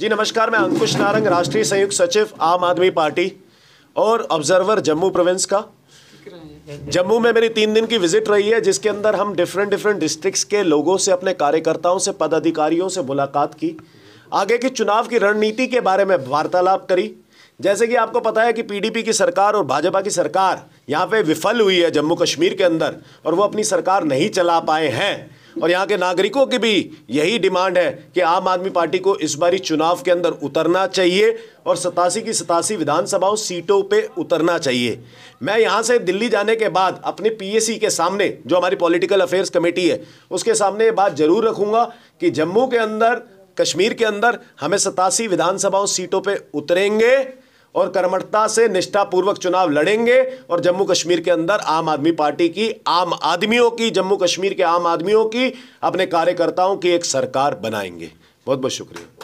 जी नमस्कार मैं अंकुश नारंग राष्ट्रीय संयुक्त सचिव आम आदमी पार्टी और ऑब्जर्वर जम्मू प्रोविंस का जम्मू में मेरी तीन दिन की विजिट रही है जिसके अंदर हम डिफरेंट डिफरेंट डिस्ट्रिक्ट्स के लोगों से अपने कार्यकर्ताओं से पदाधिकारियों से मुलाकात की आगे की चुनाव की रणनीति के बारे में वार्तालाप करी जैसे कि आपको पता है कि पीडीपी की सरकार और भाजपा की सरकार यहाँ पे विफल हुई है जम्मू कश्मीर के अंदर और वो अपनी सरकार नहीं चला पाए हैं और यहाँ के नागरिकों की भी यही डिमांड है कि आम आदमी पार्टी को इस बारी चुनाव के अंदर उतरना चाहिए और सतासी की सतासी विधानसभाओं सीटों पे उतरना चाहिए मैं यहाँ से दिल्ली जाने के बाद अपने पीएसी के सामने जो हमारी पॉलिटिकल अफेयर्स कमेटी है उसके सामने ये बात जरूर रखूँगा कि जम्मू के अंदर कश्मीर के अंदर हमें सतासी विधानसभाओं सीटों पर उतरेंगे और कर्मठता से निष्ठापूर्वक चुनाव लड़ेंगे और जम्मू कश्मीर के अंदर आम आदमी पार्टी की आम आदमियों की जम्मू कश्मीर के आम आदमियों की अपने कार्यकर्ताओं की एक सरकार बनाएंगे बहुत बहुत शुक्रिया